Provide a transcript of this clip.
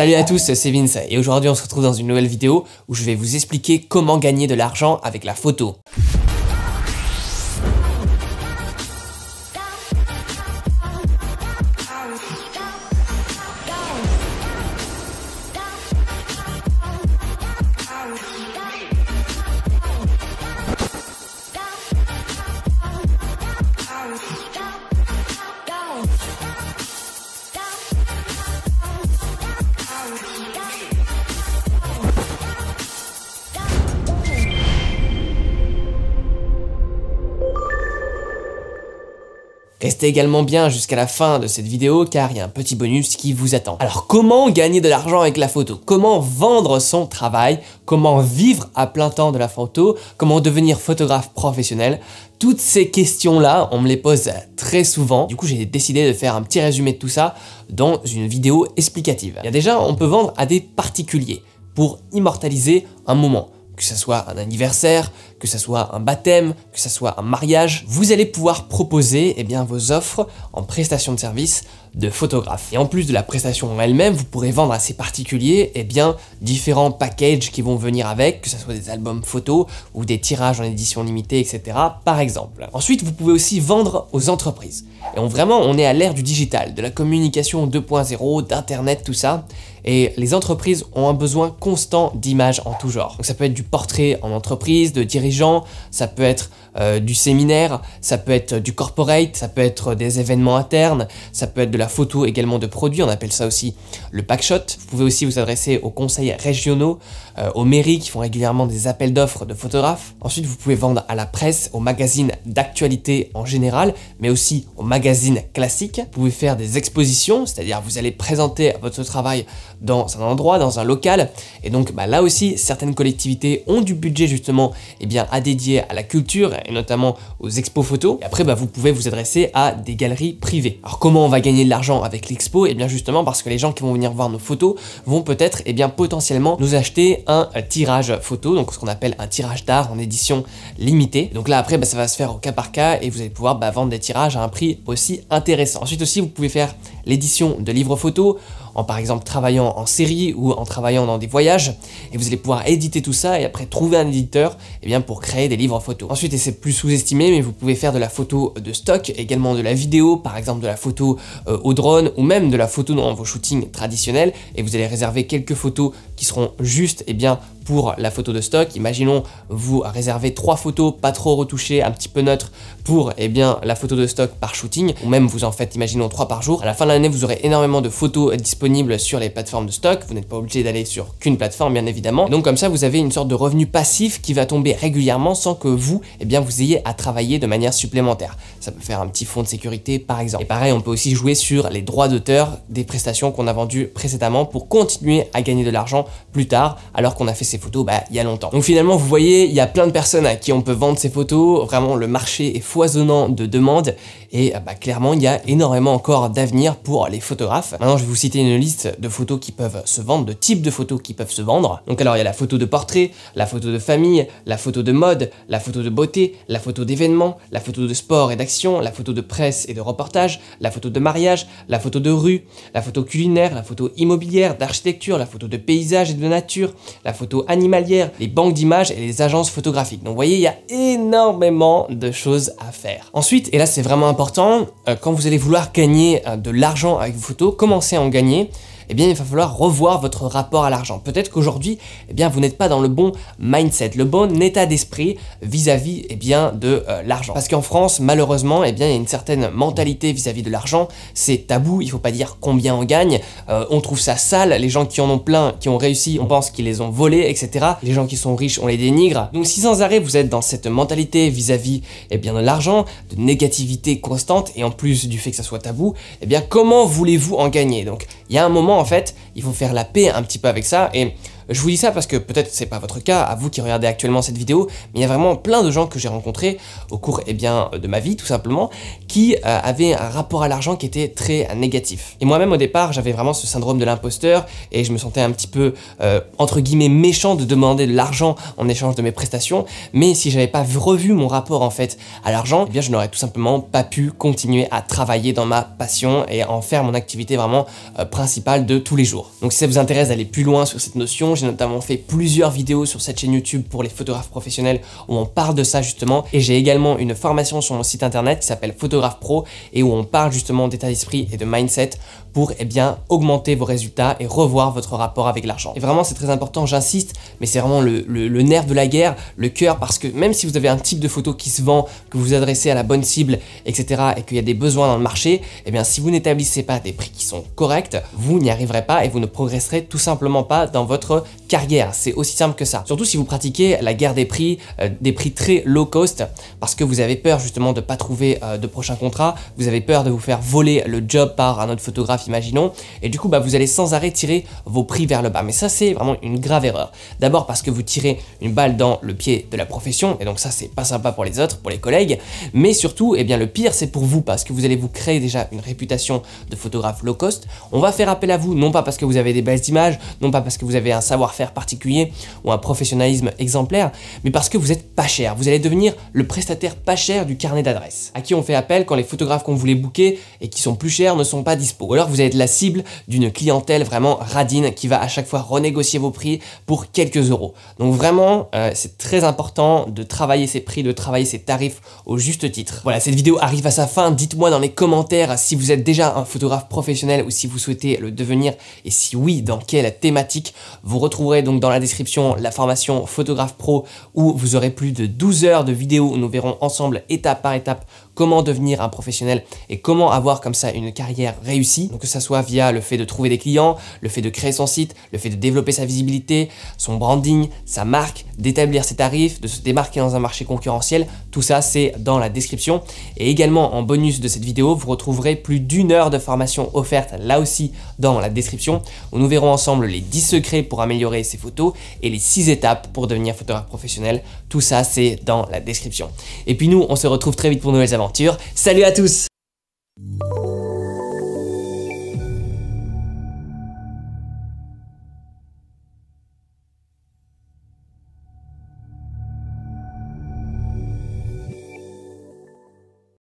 Salut à tous, c'est Vince et aujourd'hui on se retrouve dans une nouvelle vidéo où je vais vous expliquer comment gagner de l'argent avec la photo. Restez également bien jusqu'à la fin de cette vidéo car il y a un petit bonus qui vous attend. Alors comment gagner de l'argent avec la photo Comment vendre son travail Comment vivre à plein temps de la photo Comment devenir photographe professionnel Toutes ces questions-là, on me les pose très souvent. Du coup, j'ai décidé de faire un petit résumé de tout ça dans une vidéo explicative. Il y a déjà, on peut vendre à des particuliers pour immortaliser un moment que ce soit un anniversaire, que ce soit un baptême, que ce soit un mariage, vous allez pouvoir proposer eh bien, vos offres en prestation de service de photographe. Et en plus de la prestation elle-même, vous pourrez vendre à ces particuliers eh bien, différents packages qui vont venir avec, que ce soit des albums photos ou des tirages en édition limitée, etc. par exemple. Ensuite, vous pouvez aussi vendre aux entreprises. Et on, vraiment, on est à l'ère du digital, de la communication 2.0, d'internet, tout ça. Et les entreprises ont un besoin constant d'images en tout genre. Donc ça peut être du portrait en entreprise, de dirigeants gens, ça peut être euh, du séminaire, ça peut être du corporate, ça peut être des événements internes, ça peut être de la photo également de produits, on appelle ça aussi le packshot. Vous pouvez aussi vous adresser aux conseils régionaux, euh, aux mairies qui font régulièrement des appels d'offres de photographes. Ensuite, vous pouvez vendre à la presse, aux magazines d'actualité en général, mais aussi aux magazines classiques. Vous pouvez faire des expositions, c'est-à-dire vous allez présenter votre travail dans un endroit, dans un local, et donc bah, là aussi, certaines collectivités ont du budget justement eh bien, à dédier à la culture et notamment aux expos photos. Et après, bah, vous pouvez vous adresser à des galeries privées. Alors comment on va gagner de l'argent avec l'expo Et eh bien justement parce que les gens qui vont venir voir nos photos vont peut-être et eh bien potentiellement nous acheter un euh, tirage photo, donc ce qu'on appelle un tirage d'art en édition limitée. Donc là après, bah, ça va se faire au cas par cas et vous allez pouvoir bah, vendre des tirages à un prix aussi intéressant. Ensuite aussi, vous pouvez faire l'édition de livres photos par exemple travaillant en série ou en travaillant dans des voyages, et vous allez pouvoir éditer tout ça et après trouver un éditeur et eh bien, pour créer des livres photo. Ensuite, et c'est plus sous-estimé, mais vous pouvez faire de la photo de stock, également de la vidéo, par exemple de la photo euh, au drone ou même de la photo dans vos shootings traditionnels, et vous allez réserver quelques photos qui seront juste et eh bien, pour la photo de stock. Imaginons vous réservez trois photos pas trop retouchées, un petit peu neutres pour eh bien la photo de stock par shooting ou même vous en faites imaginons trois par jour. À la fin de l'année, vous aurez énormément de photos disponibles sur les plateformes de stock. Vous n'êtes pas obligé d'aller sur qu'une plateforme bien évidemment. donc comme ça, vous avez une sorte de revenu passif qui va tomber régulièrement sans que vous eh bien vous ayez à travailler de manière supplémentaire. Ça peut faire un petit fonds de sécurité par exemple. Et pareil, on peut aussi jouer sur les droits d'auteur des prestations qu'on a vendues précédemment pour continuer à gagner de l'argent plus tard alors qu'on a fait ces photos bah, il y a longtemps. Donc finalement, vous voyez, il y a plein de personnes à qui on peut vendre ces photos. Vraiment, le marché est foisonnant de demandes et bah, clairement, il y a énormément encore d'avenir pour les photographes. Maintenant, je vais vous citer une liste de photos qui peuvent se vendre, de types de photos qui peuvent se vendre. Donc alors, il y a la photo de portrait, la photo de famille, la photo de mode, la photo de beauté, la photo d'événement, la photo de sport et d'action, la photo de presse et de reportage, la photo de mariage, la photo de rue, la photo culinaire, la photo immobilière, d'architecture, la photo de paysage et de nature, la photo animalières, les banques d'images et les agences photographiques. Donc vous voyez, il y a énormément de choses à faire. Ensuite, et là c'est vraiment important, euh, quand vous allez vouloir gagner euh, de l'argent avec vos photos, commencez à en gagner eh bien il va falloir revoir votre rapport à l'argent. Peut-être qu'aujourd'hui, eh bien vous n'êtes pas dans le bon mindset, le bon état d'esprit vis-à-vis eh bien de euh, l'argent. Parce qu'en France, malheureusement, eh bien il y a une certaine mentalité vis-à-vis de l'argent, c'est tabou, il faut pas dire combien on gagne, euh, on trouve ça sale, les gens qui en ont plein, qui ont réussi, on pense qu'ils les ont volés, etc. Les gens qui sont riches, on les dénigre. Donc si sans arrêt vous êtes dans cette mentalité vis-à-vis eh bien de l'argent, de négativité constante et en plus du fait que ça soit tabou, eh bien comment voulez-vous en gagner Donc il y a un moment en fait, ils vont faire la paix un petit peu avec ça. Et je vous dis ça parce que peut-être c'est pas votre cas, à vous qui regardez actuellement cette vidéo, mais il y a vraiment plein de gens que j'ai rencontrés au cours eh bien, de ma vie tout simplement, qui euh, avaient un rapport à l'argent qui était très négatif. Et moi-même au départ, j'avais vraiment ce syndrome de l'imposteur et je me sentais un petit peu euh, entre guillemets méchant de demander de l'argent en échange de mes prestations, mais si j'avais pas revu mon rapport en fait à l'argent, eh bien je n'aurais tout simplement pas pu continuer à travailler dans ma passion et en faire mon activité vraiment euh, principale de tous les jours. Donc si ça vous intéresse d'aller plus loin sur cette notion, j'ai notamment fait plusieurs vidéos sur cette chaîne YouTube pour les photographes professionnels où on parle de ça justement. Et j'ai également une formation sur mon site internet qui s'appelle Photographe Pro et où on parle justement d'état d'esprit et de mindset pour eh bien, augmenter vos résultats et revoir votre rapport avec l'argent. Et vraiment, c'est très important, j'insiste, mais c'est vraiment le, nerf de la guerre, le cœur, parce que même si vous avez un type de photo qui se vend, que vous adressez à la bonne cible, etc., et qu'il y a des besoins dans le marché, eh bien, si vous n'établissez pas des prix qui sont corrects, vous n'y arriverez pas et vous ne progresserez tout simplement pas dans votre carrière. C'est aussi simple que ça. Surtout si vous pratiquez la guerre des prix, euh, des prix très low cost, parce que vous avez peur justement de ne pas trouver euh, de prochain contrat, vous avez peur de vous faire voler le job par un autre photographe, imaginons, et du coup, bah, vous allez sans arrêt tirer vos prix vers le bas. Mais ça, c'est vraiment une grave erreur. D'abord parce que vous tirez une balle dans le pied de la profession, et donc ça, c'est pas sympa pour les autres, pour les collègues, mais surtout, eh bien, le pire, c'est pour vous, parce que vous allez vous créer déjà une réputation de photographe low cost. On va faire appel à vous, non pas parce que vous avez des belles images, non pas parce que vous avez un savoir-faire particulier ou un professionnalisme exemplaire, mais parce que vous êtes pas cher. Vous allez devenir le prestataire pas cher du carnet d'adresse à qui on fait appel quand les photographes qu'on voulait booker et qui sont plus chers ne sont pas dispo. Ou alors vous allez être la cible d'une clientèle vraiment radine qui va à chaque fois renégocier vos prix pour quelques euros. Donc vraiment, euh, c'est très important de travailler ses prix, de travailler ses tarifs au juste titre. Voilà, cette vidéo arrive à sa fin. Dites-moi dans les commentaires si vous êtes déjà un photographe professionnel ou si vous souhaitez le devenir et si oui, dans quelle thématique vous retrouverez donc dans la description la formation photographe pro où vous aurez plus de 12 heures de vidéos où nous verrons ensemble étape par étape comment devenir un professionnel et comment avoir comme ça une carrière réussie. que ça soit via le fait de trouver des clients, le fait de créer son site, le fait de développer sa visibilité, son branding, sa marque, d'établir ses tarifs, de se démarquer dans un marché concurrentiel, tout ça c'est dans la description. Et également en bonus de cette vidéo, vous retrouverez plus d'une heure de formation offerte là aussi dans la description où nous verrons ensemble les 10 secrets pour améliorer améliorer ses photos et les six étapes pour devenir photographe professionnel. Tout ça, c'est dans la description. Et puis nous, on se retrouve très vite pour de nouvelles aventures. Salut à tous